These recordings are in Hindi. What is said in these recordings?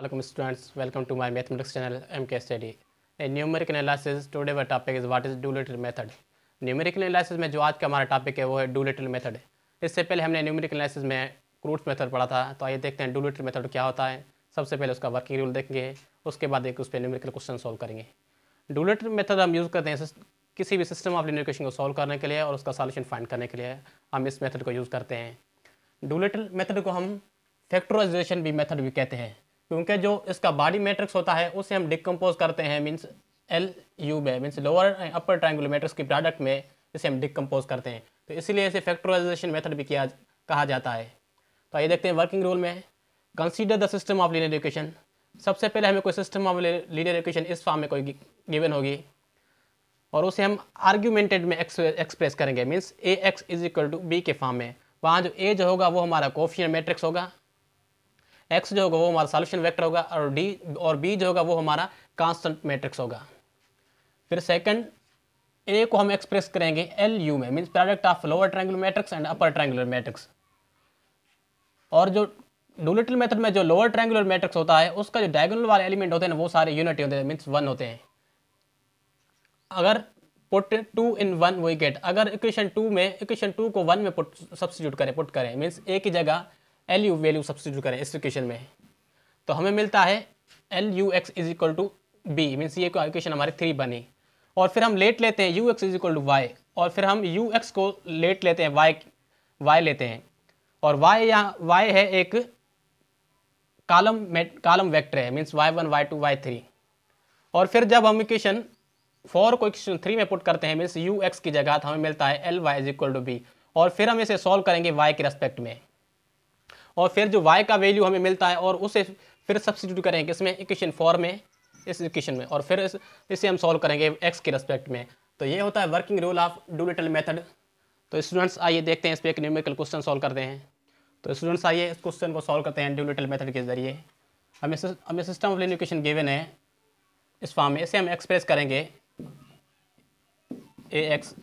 Welcome students, welcome to my mathematics channel MK Study. In numerical analysis, today our topic is what is Doolittle method. Numerical analysis में जो आज का हमारा topic है वो है Doolittle method. इससे पहले हमने numerical analysis में क्रूट्स method पढ़ा था तो आइए देखते हैं Doolittle method क्या होता है सबसे पहले उसका working rule देखेंगे उसके बाद एक उस पर न्यूमेरिकल क्वेश्चन सॉल्व करेंगे Doolittle मेथड हम यूज़ करते हैं किसी भी सिस्टम ऑफ लिनियर इक्वेशन को सॉल्व करने के लिए और उसका सॉल्यूशन फाइंड करने के लिए हम इस मेथड को यूज़ करते हैं डूलिटल मेथड को हम फैक्टराइजेशन भी मेथड भी कहते हैं क्योंकि जो इसका बॉडी मैट्रिक्स होता है उसे हम डिकम्पोज करते हैं मीन्स एल यू में means lower upper triangular matrix की प्रोडक्ट में इसे हम डिकम्पोज करते हैं तो इसीलिए इसे फैक्ट्राइजेशन मेथड भी किया कहा जाता है तो आइए देखते हैं वर्किंग रूल में consider the system of linear equation सबसे पहले हमें कोई सिस्टम ऑफ लीनियर इक्वेशन इस फॉर्म में कोई गिवन होगी और उसे हम आर्ग्यूमेंटेड में एक्सप्रेस करेंगे means A X is equal to B के फॉर्म में वहाँ जो ए जो होगा वो हमारा कोफिशियन मैट्रिक्स होगा एक्स जो होगा वो हमारा सॉल्यूशन वेक्टर होगा और डी और बी जो होगा वो हमारा कांस्टेंट मैट्रिक्स होगा फिर सेकंड ए को हम एक्सप्रेस करेंगे एल यू में means product of lower triangular matrix and upper triangular matrix और जो डुलिटल मेथड में जो लोअर ट्रायंगुलर मैट्रिक्स होता है उसका जो डायगोनल वाले एलिमेंट होते हैं ना वो सारे यूनिट होते हैं मीन्स वन होते हैं अगर put two in one we get अगर इक्वेशन टू में इक्वेशन टू को वन में पुट सब्सिट्यूट करें पुट करें मीन्स ए की जगह एल यू वैल्यू सब्सिट्यूट करें इस इक्वेशन में तो हमें मिलता है L U X is equal to B means ये इक्वेशन हमारी थ्री बनी और फिर हम लेट लेते हैं U X is equal to Y और फिर हम यू एक्स को लेट लेते हैं वाई वाई लेते हैं और वाई यहाँ वाई है एक कालम कालम वेक्टर है means Y one Y two Y three और फिर जब हम इक्वेशन फोर को इक्वेशन थ्री में पुट करते हैं मीन्स यू एक्स की जगह तो हमें मिलता है L Y is equal to B और फिर हम इसे सॉल्व करेंगे वाई के रेस्पेक्ट में और फिर जो वाई का वैल्यू हमें मिलता है और उसे फिर सब्सिट्यूट करेंगे इसमें इक्वेशन फॉर में इस इक्वेशन में और फिर इस इसे हम सॉल्व करेंगे एक्स के रेस्पेक्ट में तो ये होता है working rule of Doolittle method तो स्टूडेंट्स आइए देखते हैं इस पर एक न्यूमेरिकल क्वेश्चन सॉल्व करते हैं तो स्टूडेंट्स आइए इस क्वेश्चन को सॉल्व करते हैं डू लिटल मेथड के जरिए हमें हमें सिस्टम ऑफ लिनिक्वेशन गिवन है इस फॉर्म में इसे हम एक्सप्रेस करेंगे ए एक्स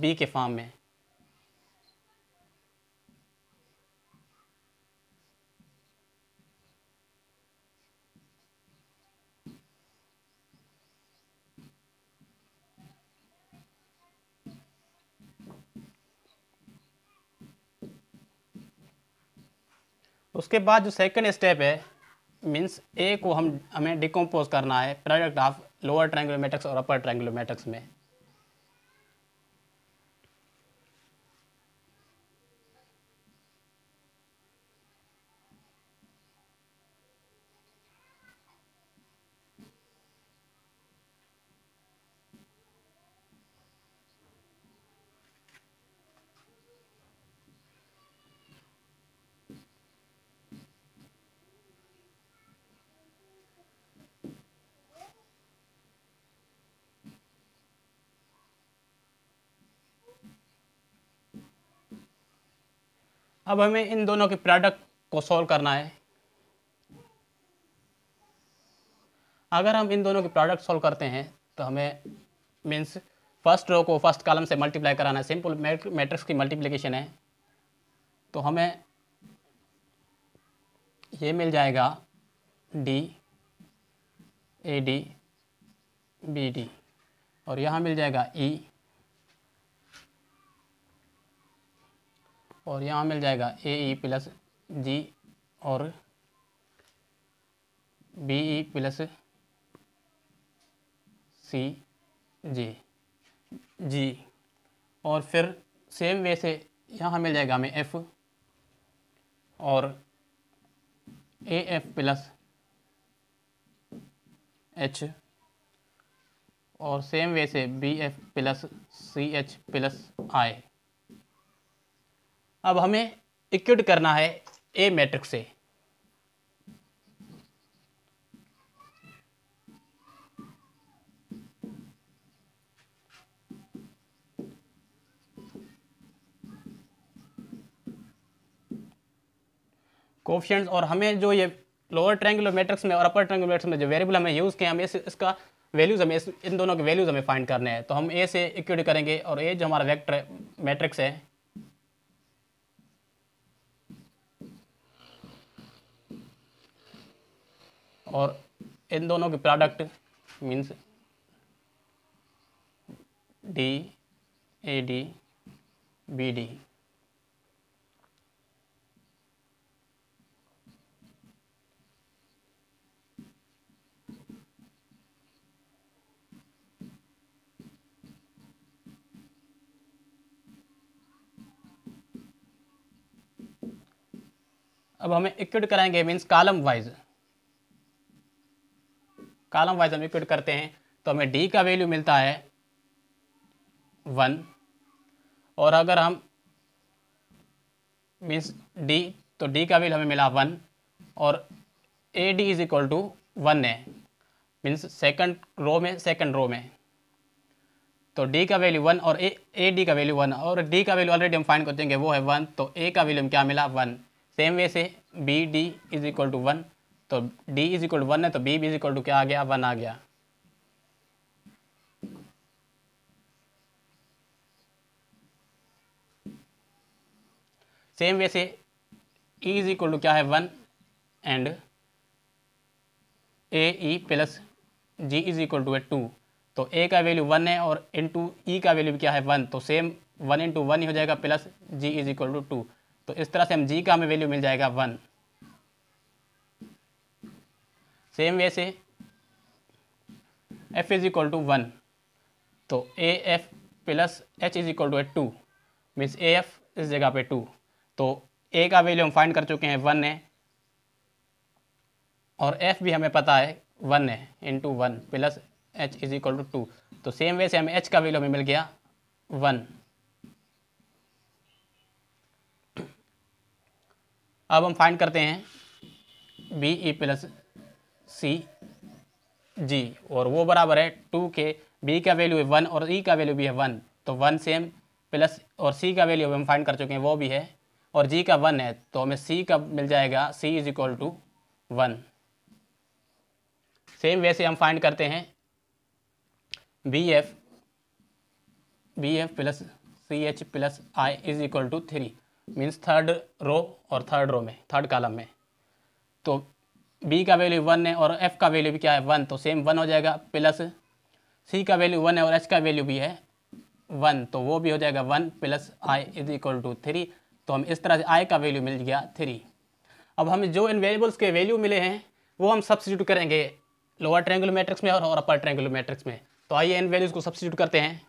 बी के फॉर्म में उसके बाद जो सेकंड स्टेप है मीन्स ए को हम हमें डिकम्पोज करना है product of lower triangular matrix और अपर ट्रायंगुलर मैट्रिक्स में अब हमें इन दोनों के प्रोडक्ट को सॉल्व करना है अगर हम इन दोनों के प्रोडक्ट सॉल्व करते हैं तो हमें मीन्स फर्स्ट रो को फर्स्ट कॉलम से मल्टीप्लाई कराना है सिंपल मैट्रिक्स की मल्टीप्लिकेशन है तो हमें ये मिल जाएगा D A D B D और यहाँ मिल जाएगा ई e, और यहाँ मिल जाएगा ए ई प्लस जी और बी ई प्लस सी जी जी और फिर सेम वे से यहाँ मिल जाएगा हमें एफ़ और ए एफ प्लस एच और सेम वे से B F plus C H plus I अब हमें इक्विट करना है ए मैट्रिक्स से कोफिशंट और हमें जो ये लोअर ट्रैंगुलर मैट्रिक्स में और अपर ट्रैंगुलर मैट्रिक्स में जो वेरिएबल हमें यूज़ किए हमें इस, इसका वैल्यूज़ हमें इस, इन दोनों के वैल्यूज़ हमें फाइंड करने हैं तो हम ए से इक्विट करेंगे और ए जो हमारा वेक्टर मैट्रिक्स है और इन दोनों के product means D A D B D अब हमें इक्विट कराएंगे means column wise column wise हम इक्वेट करते हैं तो हमें डी का वैल्यू मिलता है वन और अगर हम मीन्स डी तो डी का वैल्यू हमें मिला वन और A D is equal to one है मीन्स सेकंड रो में सेकंड रो में तो डी का वैल्यू वन और ए ए डी का वैल्यू वन और डी का वैल्यू ऑलरेडी हम फाइंड कर देंगे वो है वन तो ए का वैल्यू हम क्या मिला वन सेम वे से B D is equal to one तो डी इज इक्वल वन है तो बी इज इक्वल टू क्या आ गया वन आ गया same way e is equal to क्या है one and A E plus G is equal to है टू तो ए का वैल्यू वन है और इन टू ई का वैल्यू क्या है वन तो सेम वन इंटू वन ही हो जाएगा plus G is equal to two तो इस तरह से हम जी का हमें वैल्यू मिल जाएगा वन सेम वे से F is equal to one तो A F plus H is equal to A two means A F इस जगह पे टू तो ए का वैल्यू हम फाइंड कर चुके हैं वन है और एफ भी हमें पता है वन है into one plus H is equal to two तो सेम वे से हमें एच का वैल्यू हमें मिल गया वन अब हम फाइंड करते हैं बी ई प्लस सी जी और वो बराबर है टू के बी का वैल्यू है वन और ई e का वैल्यू भी है वन तो वन सेम प्लस और सी का वैल्यू हम फाइंड कर चुके हैं वो भी है और जी का वन है तो हमें सी का मिल जाएगा C is equal to one same way से हम फाइंड करते हैं B F B F plus C H plus I is equal to three means third row और थर्ड रो में थर्ड कालम में तो बी का वैल्यू वन है और एफ का वैल्यू भी क्या है वन तो सेम वन हो जाएगा प्लस सी का वैल्यू वन है और एच का वैल्यू भी है वन तो वो भी हो जाएगा one plus I is equal to three तो हम इस तरह से आई का वैल्यू मिल गया थ्री अब हमें जो इन वेरिएबल्स के वैल्यू मिले हैं वो हम सब्सिट्यूट करेंगे लोअर ट्रेंगुलर मैट्रिक्स में और अपर ट्रेंगुलर मैट्रिक्स में तो आइए इन वैल्यूज़ को सब्सिट्यूट करते हैं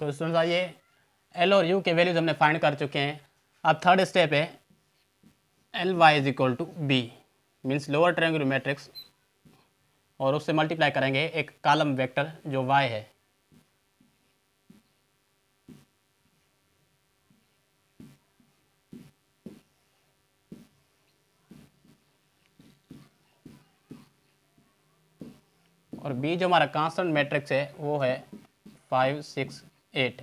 तो स्टूडेंट्स आइए एल और यू के वैल्यूज़ हमने फाइंड कर चुके हैं अब थर्ड स्टेप है L Y is equal to B means lower triangular matrix और उससे मल्टीप्लाई करेंगे एक कालम वेक्टर जो वाई है और बी जो हमारा कांस्टेंट मैट्रिक्स है वो है फाइव सिक्स एट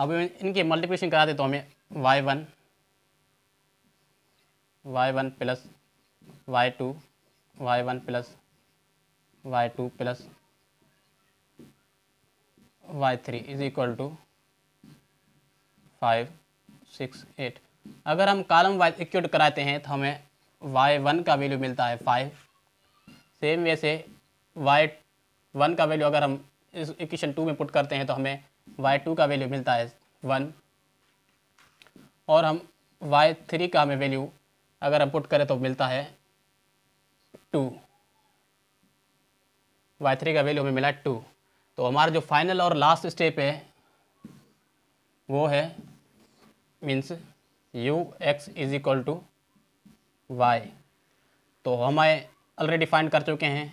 अब इनकी मल्टीप्लिकेशन करा दे तो हमें Y one Y one plus Y two Y one plus Y two plus Y three is equal to five six eight अगर हम कॉलम वाइज एक्यूट कराते हैं तो हमें वाई वन का वैल्यू मिलता है फाइव सेम वे से वाई वन का वैल्यू अगर हम इस इक्वेशन टू में पुट करते हैं तो हमें वाई टू का वैल्यू मिलता है वन और हम वाई थ्री का हमें वैल्यू अगर हम पुट करें तो मिलता है टू वाई थ्री का वैल्यू हमें मिला टू तो हमारा जो फाइनल और लास्ट स्टेप है वो है means U X is equal to Y तो हमें ऑलरेडी फाइंड कर चुके हैं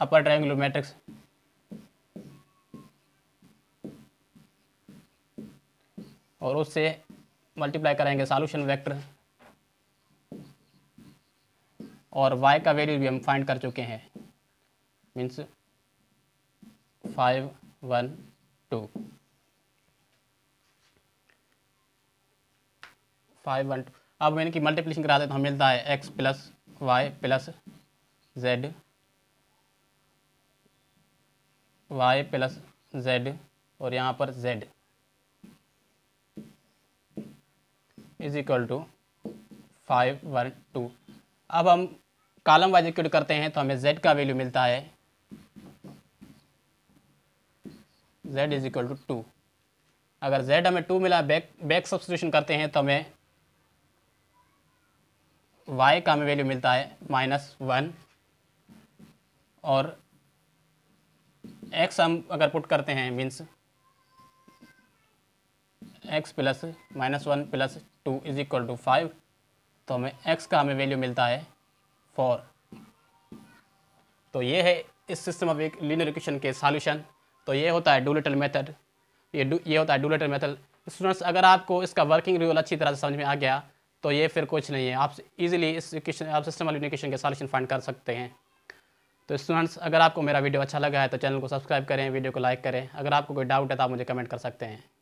अपर ट्राइंगुलर मैट्रिक्स और उससे मल्टीप्लाई करेंगे सॉल्यूशन वेक्टर और y का वैल्यू भी हम फाइंड कर चुके हैं means five one two five one two अब मैंने की मल्टीप्लिकेशन करा दे तो हमें मिलता है X plus Y plus Z Y plus Z और यहाँ पर Z is equal to five one two अब हम कालम वाइज एक्यूट करते हैं तो हमें जेड का वैल्यू मिलता है Z is equal to two अगर जेड हमें टू मिला बैक बैक सब्सिट्यूशन करते हैं तो हमें वाई का हमें वैल्यू मिलता है माइनस वन और एक्स हम अगर पुट करते हैं means X plus minus one plus two is equal to five तो हमें एक्स का हमें वैल्यू मिलता है फॉर तो ये है इस सिस्टम ऑफ एक लीनियर इक्वेशन के सॉल्यूशन तो ये होता है डूलेटल मेथड ये डू ये होता है डूलेटल मेथड स्टूडेंट्स अगर आपको इसका वर्किंग रूल अच्छी तरह से समझ में आ गया तो ये फिर कुछ नहीं है आप इजीली इस इक्वेशन आप सिस्टम ऑफ इक्वेशन के सॉल्यूशन फाइंड कर सकते हैं तो स्टूडेंट्स अगर आपको मेरा वीडियो अच्छा लगा है तो चैनल को सब्सक्राइब करें वीडियो को लाइक करें अगर आपको कोई डाउट है तो आप मुझे कमेंट कर सकते हैं